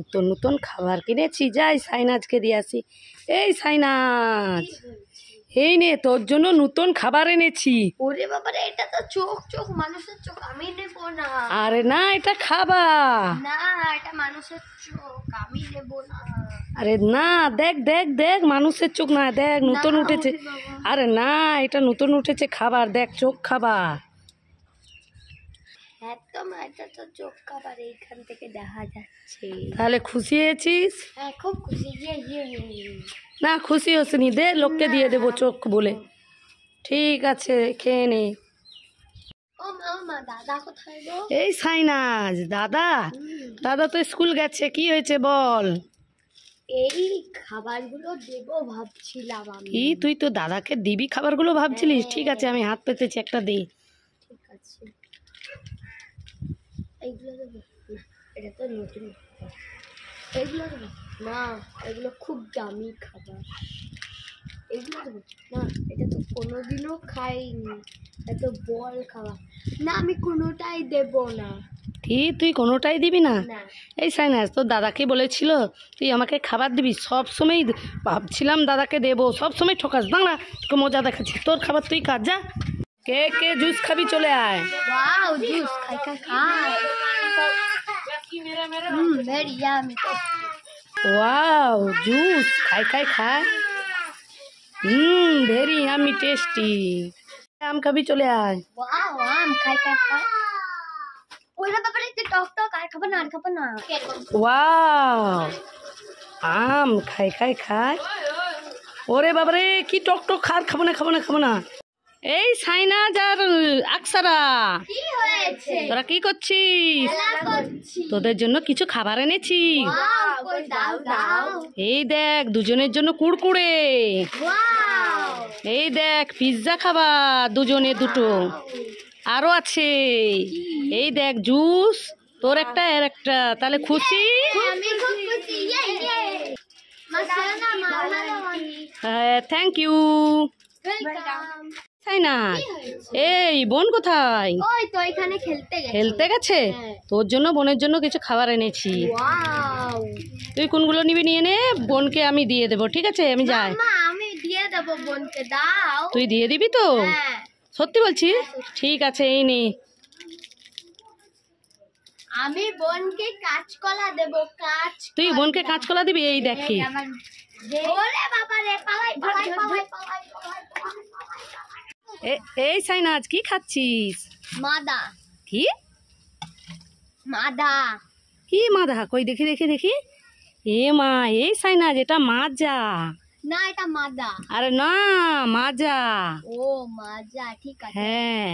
নতুন নতুন খাবার কিনেছি যাই সাইনাজকে দিয়ে আসি এই সাইনাজ এই নে তোর জন্য নতুন খাবার এনেছি ওরে এটা তো চোখ চোখ মানুষের চোখ আমি না আরে না এটা খাবার না এটা মানুষের চোখ আমি না আরে না দেখ দেখ দেখ মানুষের চোখ না দেখ নতুন উঠেছে আরে না এটা নতুন উঠেছে খাবার দেখ চোখ খাবার একদম এটা তো চোখ কাবার এইখান থেকে দেখা যাচ্ছে তাহলে খুশি হয়েছিস হ্যাঁ খুব খুশি না খুশি হসনি দে লোককে দিয়ে দেবো চোখ বলে ঠিক আছে খেয়ে নে এই সাইনাজ দাদা দাদা তো স্কুল গেছে কি হয়েছে বল এই খাবারগুলো দেব ভাবছিলাম আমি কি তুই তো দাদাকে দিবি খাবারগুলো ভাবছিলিস হ্যাঁ। ঠিক আছে আমি হাত পেতেছি একটা দিই ঠিক আছে এইগুলো দেবো না এটা তো নতুন এইগুলো দেবো না এগুলো খুব দামি খাবার এগুলো দেবো না এটা তো কোনোদিনও খাইনি এত বল খাওয়া না আমি কোনোটাই দেব না ঠিক তুই কোনোটাই দিবি না এই সাইনাস তোর দাদাকে বলেছিল তুই আমাকে খাবার দিবি সব সময় ভাবছিলাম দাদাকে দেবো সব সময় ঠকাস দাঁড়া তোকে মজা দেখাচ্ছি তোর খাবার তুই কাজ যা কে কে জুস খাবি চলে আয় ওয়াও জুস খাই খাই খাই hmm very yummy wow juice খাই খাই খাই হুম ভেরি ইয়ামি টেস্টি আম খাবি চলে আয় ওয়াও আম খাই খাই খাই ওরে বাবারে যে টক টক আর খাবো না আর খাবো না ওয়াও আম খাই খাই খাই ওরে বাবারে কি টক টক খার খাবো না খাবো না খাবো না এই সাইনা যার আকসারা তোরা কি করছিস তোদের জন্য কিছু খাবার এনেছি এই দেখ দুজনের জন্য কুড়কুড়ে এই দেখ পিৎজা খাবার দুজনে দুটো আরো আছে এই দেখ জুস তোর একটা এর একটা তাহলে ইয়ে, খুশি ইয়ে, ইয়ে। হ্যাঁ থ্যাংক ইউ Welcome. Welcome. তাই না এই বোন কোথায় ওই তো এখানে খেলতে গেছে খেলতে গেছে হ্যাঁ। তোর জন্য বোনের জন্য কিছু খাবার এনেছি তুই কোনগুলো নিবি নিয়ে নে বোনকে আমি দিয়ে দেবো ঠিক আছে আমি যাই আমি দিয়ে দেবো বোনকে দাও তুই দিয়ে দিবি তো হ্যাঁ। সত্যি বলছি ঠিক আছে এই নে আমি বোনকে কাঁচকলা দেব কাঁচ তুই বোনকে কাঁচকলা দিবি এই দেখি ওরে বাবা রে পালাই পালাই পালাই পালাই এই সাইনাজ কি খাচ্ছিস মাদা কি মাদা কি মাদা কই দেখি দেখি দেখি এ মা এই সাইনাজ এটা মাজা না এটা মাদা আরে না মাজা ও মাজা ঠিক আছে হ্যাঁ